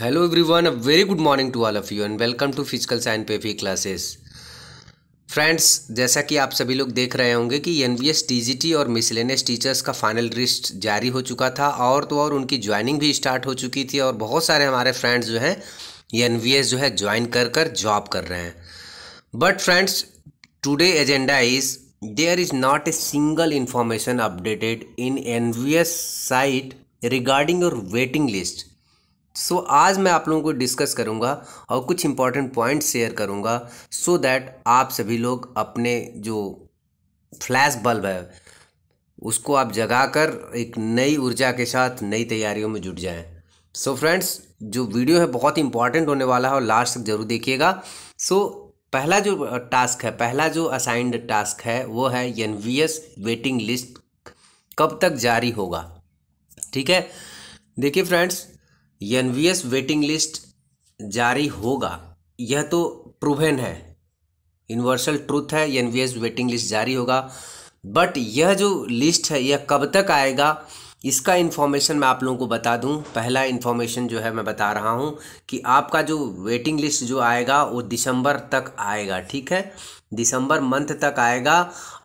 hello everyone a very good morning to all of you and welcome to physical science पे classes friends जैसा कि आप सभी लोग देख रहे होंगे कि N B S T G T और मिसलेनियस टीचर्स का फाइनल लिस्ट जारी हो चुका था और तो और उनकी ज्वाइनिंग भी स्टार्ट हो चुकी थी और बहुत सारे हमारे फ्रेंड्स जो हैं एन वी एस जो है ज्वाइन कर कर जॉब कर रहे हैं but friends today agenda is there is not a single information updated in N V S site regarding your waiting list so so, आज मैं आप लोगों को डिस्कस करूंगा और कुछ इंपॉर्टेंट पॉइंट शेयर करूंगा सो so दैट आप सभी लोग अपने जो फ्लैश बल्ब है उसको आप जगा कर एक नई ऊर्जा के साथ नई तैयारियों में जुट जाएं सो so, फ्रेंड्स जो वीडियो है बहुत इंपॉर्टेंट होने वाला है और लास्ट तक जरूर देखिएगा सो so, पहला जो टास्क है पहला जो असाइंड टास्क है वो है एन वेटिंग लिस्ट कब तक जारी होगा ठीक है देखिए फ्रेंड्स एन वेटिंग लिस्ट जारी होगा यह तो प्रूवन है यूनिवर्सल ट्रूथ है एन वेटिंग लिस्ट जारी होगा बट यह जो लिस्ट है यह कब तक आएगा इसका इन्फॉर्मेशन मैं आप लोगों को बता दूं पहला इन्फॉर्मेशन जो है मैं बता रहा हूं कि आपका जो वेटिंग लिस्ट जो आएगा वो दिसंबर तक आएगा ठीक है दिसंबर मंथ तक आएगा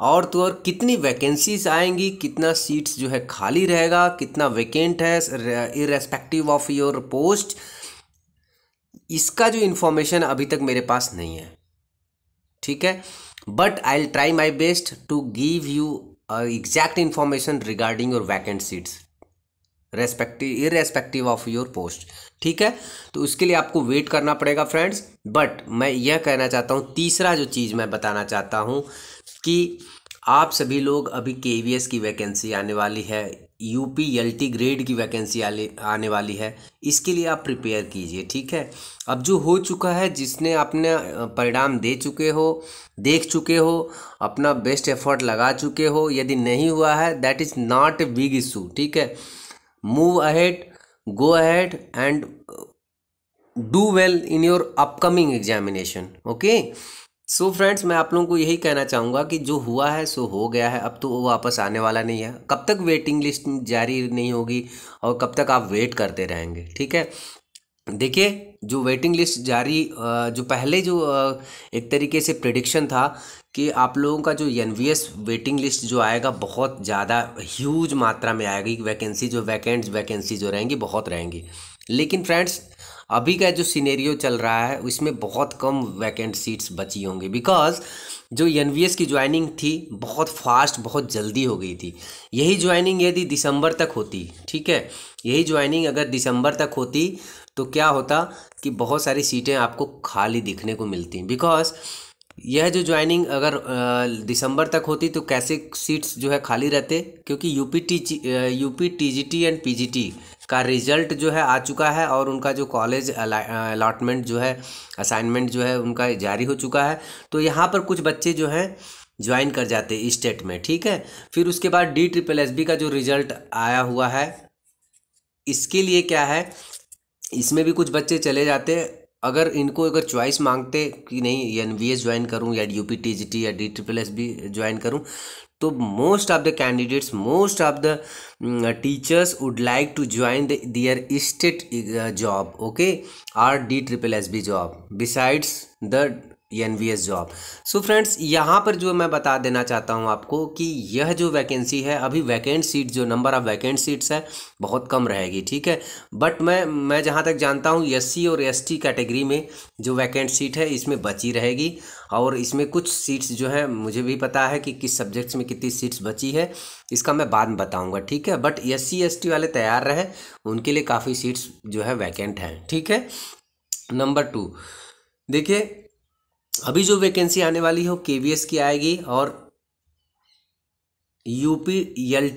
और तो और कितनी वैकेंसीज आएंगी कितना सीट्स जो है खाली रहेगा कितना वैकेंट है इरेस्पेक्टिव ऑफ योर पोस्ट इसका जो इन्फॉर्मेशन अभी तक मेरे पास नहीं है ठीक है but I try my best to give you uh, exact information regarding your vacant seats respective irrespective of your post ठीक है तो उसके लिए आपको वेट करना पड़ेगा फ्रेंड्स बट मैं यह कहना चाहता हूँ तीसरा जो चीज़ मैं बताना चाहता हूँ कि आप सभी लोग अभी के की वैकेंसी आने वाली है U P L T grade की वैकेंसी आने वाली है इसके लिए आप प्रिपेयर कीजिए ठीक है अब जो हो चुका है जिसने अपने परिणाम दे चुके हो देख चुके हो अपना बेस्ट एफर्ट लगा चुके हो यदि नहीं हुआ है that is not a big issue ठीक है move ahead go ahead and do well in your upcoming examination okay so so friends मैं आप लोगों को यही कहना चाहूँगा कि जो हुआ है सो हो गया है अब तो वो वापस आने वाला नहीं है कब तक वेटिंग लिस्ट जारी नहीं होगी और कब तक आप वेट करते रहेंगे ठीक है देखिए जो वेटिंग लिस्ट जारी जो पहले जो एक तरीके से प्रडिक्शन था कि आप लोगों का जो एन वेटिंग लिस्ट जो आएगा बहुत ज़्यादा ह्यूज मात्रा में आएगी वैकेंसी जो वैकेंट्स वैकेंसी जो रहेंगी बहुत रहेंगी लेकिन फ्रेंड्स अभी का जो सीनेरियो चल रहा है उसमें बहुत कम वैकेंट सीट्स बची होंगी बिकॉज जो एन की ज्वाइनिंग थी बहुत फास्ट बहुत जल्दी हो गई थी यही ज्वाइनिंग यदि दिसंबर तक होती ठीक है यही ज्वाइनिंग अगर दिसंबर तक होती तो क्या होता कि बहुत सारी सीटें आपको खाली दिखने को मिलती बिकॉज यह जो ज्वाइनिंग अगर दिसंबर तक होती तो कैसे सीट्स जो है खाली रहते क्योंकि UP T UP TGT and PGT का रिजल्ट जो है आ चुका है और उनका जो कॉलेज अलाटमेंट जो है असाइनमेंट जो है उनका जारी हो चुका है तो यहाँ पर कुछ बच्चे जो हैं ज्वाइन कर जाते हैं स्टेट में ठीक है फिर उसके बाद डी ट्रिपल एस बी का जो रिजल्ट आया हुआ है इसके लिए क्या है इसमें भी कुछ बच्चे चले जाते अगर इनको अगर चॉइस मांगते कि नहीं एन वी एस ज्वाइन करूँ या U P T G T या डी ट्रिपल एस भी ज्वाइन करूँ तो most of the candidates most of the teachers would like to join the their state job okay R D triple S B job besides the N V S job so friends यहाँ पर जो मैं बता देना चाहता हूँ आपको कि यह जो वैकेंसी है अभी वैकेंट सीट जो नंबर ऑफ़ वैकेंट सीट्स है बहुत कम रहेगी ठीक है बट मैं मैं जहाँ तक जानता हूँ एस और एस कैटेगरी में जो वैकेंट सीट है इसमें बची रहेगी और इसमें कुछ सीट्स जो है मुझे भी पता है कि किस सब्जेक्ट्स में कितनी सीट्स बची है इसका मैं बाद में बताऊँगा ठीक है बट एस सी वाले तैयार रहें उनके लिए काफ़ी सीट्स जो है वैकेंट हैं ठीक है नंबर टू देखिए अभी जो वैकेंसी आने वाली है वी एस की आएगी और यूपी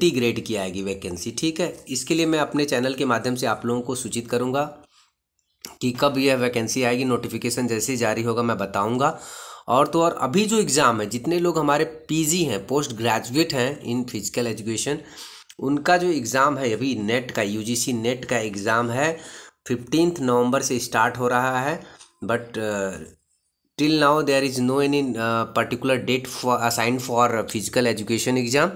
टी ग्रेड की आएगी वैकेंसी ठीक है इसके लिए मैं अपने चैनल के माध्यम से आप लोगों को सूचित करूंगा कि कब यह वैकेंसी आएगी नोटिफिकेशन जैसे जारी होगा मैं बताऊंगा और तो और अभी जो एग्ज़ाम है जितने लोग हमारे पीजी हैं पोस्ट ग्रेजुएट हैं इन फिजिकल एजुकेशन उनका जो एग्ज़ाम है अभी नेट का यूजीसी नेट का एग्ज़ाम है फिफ्टींथ नवंबर से स्टार्ट हो रहा है but till now there is no any particular date date for assigned for physical education exam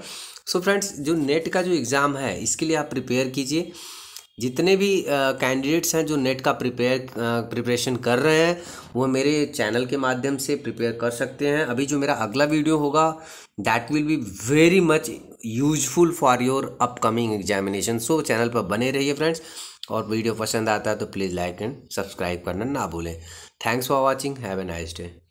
so जो नेट का जो एग्ज़ाम है इसके लिए आप प्रिपेयर कीजिए जितने भी कैंडिडेट्स uh, हैं जो नेट का प्रिपेयर प्रिपरेशन uh, कर रहे हैं वो मेरे चैनल के माध्यम से प्रिपेयर कर सकते हैं अभी जो मेरा अगला वीडियो होगा that will be very much useful for your upcoming examination so channel पर बने रहिए फ्रेंड्स और वीडियो पसंद आता है तो प्लीज़ लाइक एंड सब्सक्राइब करना ना भूलें thanks for watching have a nice day